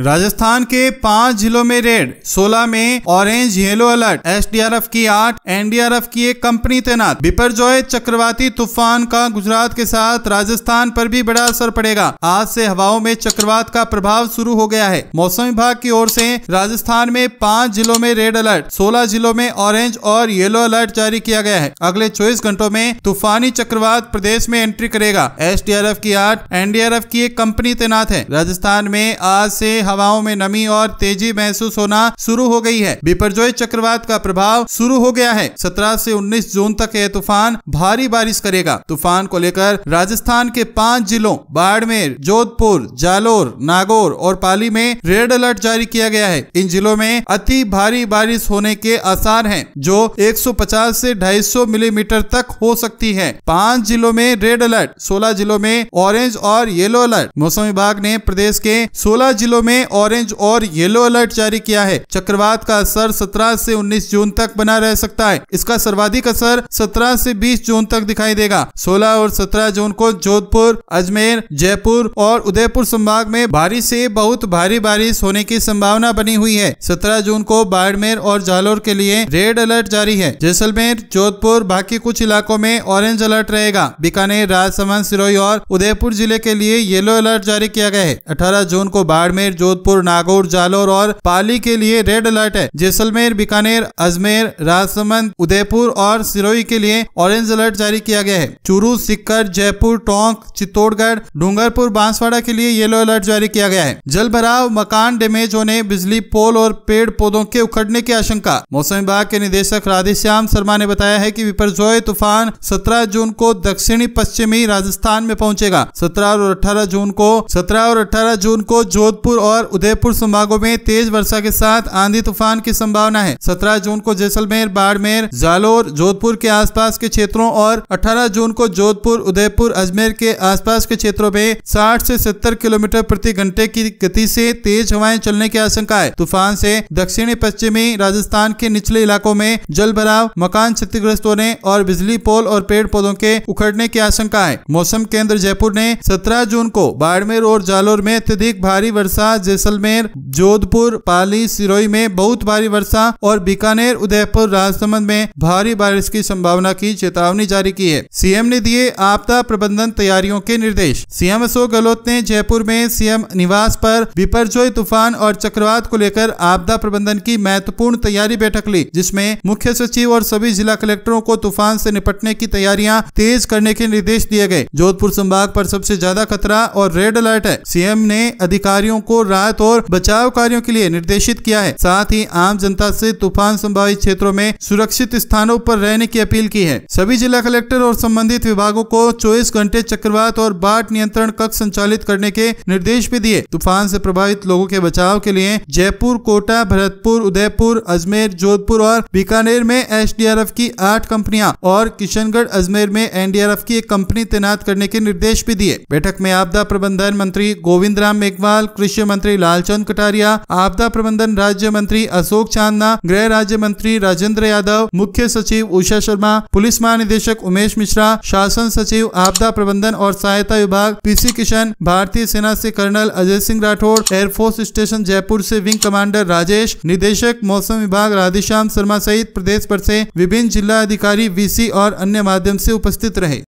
राजस्थान के पांच जिलों में रेड 16 में ऑरेंज येलो अलर्ट एसडीआरएफ की आठ एनडीआरएफ की एक कंपनी तैनात बिपरजॉय चक्रवाती तूफान का गुजरात के साथ राजस्थान पर भी बड़ा असर पड़ेगा आज से हवाओं में चक्रवात का प्रभाव शुरू हो गया है मौसम विभाग की ओर से राजस्थान में पांच जिलों में रेड अलर्ट सोलह जिलों में ऑरेंज और येलो अलर्ट जारी किया गया है अगले चौबीस घंटों में तूफानी चक्रवात प्रदेश में एंट्री करेगा एफ की आठ एनडीआरएफ की एक कंपनी तैनात है राजस्थान में आज से हवाओं में नमी और तेजी महसूस होना शुरू हो गई है विपरजोय चक्रवात का प्रभाव शुरू हो गया है सत्रह से उन्नीस जून तक यह तूफान भारी बारिश करेगा तूफान को लेकर राजस्थान के पांच जिलों बाड़मेर जोधपुर जालोर नागौर और पाली में रेड अलर्ट जारी किया गया है इन जिलों में अति भारी बारिश होने के आसार हैं जो 150 से 250 मिलीमीटर तक हो सकती है पांच जिलों में रेड अलर्ट 16 जिलों में ऑरेंज और येलो अलर्ट मौसम विभाग ने प्रदेश के 16 जिलों में में ऑरेंज और येलो अलर्ट जारी किया है चक्रवात का असर 17 से 19 जून तक बना रह सकता है इसका सर्वाधिक असर 17 से 20 जून तक दिखाई देगा 16 और 17 जून को जोधपुर अजमेर जयपुर और उदयपुर संभाग में भारी से बहुत भारी बारिश होने की संभावना बनी हुई है सत्रह जून को बाड़मेर और जालोर के लिए रेड अलर्ट जारी है जैसलमेर जोधपुर बाकी कुछ इलाकों में ऑरेंज अलर्ट रहेगा बीकानेर राजसमंद सिरोही और उदयपुर जिले के लिए येलो अलर्ट जारी किया गया है अठारह जून को बाड़मेर जोधपुर नागौर जालोर और पाली के लिए रेड अलर्ट है जैसलमेर बीकानेर अजमेर राजसमंद उदयपुर और सिरोही के लिए ऑरेंज अलर्ट जारी किया गया है चूरू सिक्कर जयपुर टोंक चित्तौड़गढ़ डूंगरपुर बांसवाड़ा के लिए येलो अलर्ट जारी किया गया है जल भराव मकान डैमेज होने बिजली पोल और पेड़ पौधों के उखड़ने की आशंका मौसम विभाग के निदेशक राधेश्याम शर्मा ने बताया है की विपरजोय तूफान सत्रह जून को दक्षिणी पश्चिमी राजस्थान में पहुंचेगा सत्रह और अठारह जून को सत्रह और अठारह जून को जोधपुर और और उदयपुर संभागों में तेज वर्षा के साथ आंधी तूफान की संभावना है सत्रह जून को जैसलमेर बाड़मेर जालोर जोधपुर के आसपास के क्षेत्रों और अठारह जून को जोधपुर उदयपुर अजमेर के आसपास के क्षेत्रों में 60 से 70 किलोमीटर प्रति घंटे की गति से तेज हवाएं चलने की आशंका है तूफान से दक्षिणी पश्चिमी राजस्थान के निचले इलाकों में जल भराव मकान क्षतिग्रस्त होने और बिजली पोल और पेड़ पौधों के उखड़ने की आशंका है मौसम केंद्र जयपुर ने सत्रह जून को बाड़मेर और जालोर में अत्यधिक भारी वर्षा जैसलमेर जोधपुर पाली सिरोही में बहुत भारी वर्षा और बीकानेर उदयपुर राजसमंद में भारी बारिश की संभावना की चेतावनी जारी की है सीएम ने दिए आपदा प्रबंधन तैयारियों के निर्देश सीएम अशोक गहलोत ने जयपुर में सीएम निवास पर विपरजोय तूफान और चक्रवात को लेकर आपदा प्रबंधन की महत्वपूर्ण तैयारी बैठक ली जिसमें मुख्य सचिव और सभी जिला कलेक्टरों को तूफान से निपटने की तैयारियां तेज करने के निर्देश दिए गए जोधपुर संभाग पर सबसे ज्यादा खतरा और रेड अलर्ट है सीएम ने अधिकारियों को राहत और बचाव कार्यो के लिए निर्देशित किया है साथ ही आम जनता से तूफान संभावित क्षेत्रों में सुरक्षित स्थानों पर रहने की अपील की है सभी जिला कलेक्टर और संबंधित विभागों को चौबीस घंटे चक्रवात और बाढ़ नियंत्रण कक्ष संचालित करने के निर्देश भी दिए तूफान से प्रभावित लोगों के बचाव के लिए जयपुर कोटा भरतपुर उदयपुर अजमेर जोधपुर और बीकानेर में एसडीआरएफ की आठ कंपनियां और किशनगढ़ अजमेर में एनडीआरएफ की एक कंपनी तैनात करने के निर्देश भी दिए बैठक में आपदा प्रबंधन मंत्री गोविंद राम मेघवाल कृषि मंत्री मंत्री लालचंद कटारिया आपदा प्रबंधन राज्य मंत्री अशोक चांदना गृह राज्य मंत्री राजेंद्र यादव मुख्य सचिव उषा शर्मा पुलिस महानिदेशक उमेश मिश्रा शासन सचिव आपदा प्रबंधन और सहायता विभाग पीसी किशन भारतीय सेना से colonel Ajay Singh Rathore air force station Jaipur से विंग कमांडर राजेश निदेशक मौसम विभाग राधेश्याम शर्मा सहित प्रदेश भर से विभिन्न जिला अधिकारी वीसी और अन्य माध्यम से उपस्थित रहे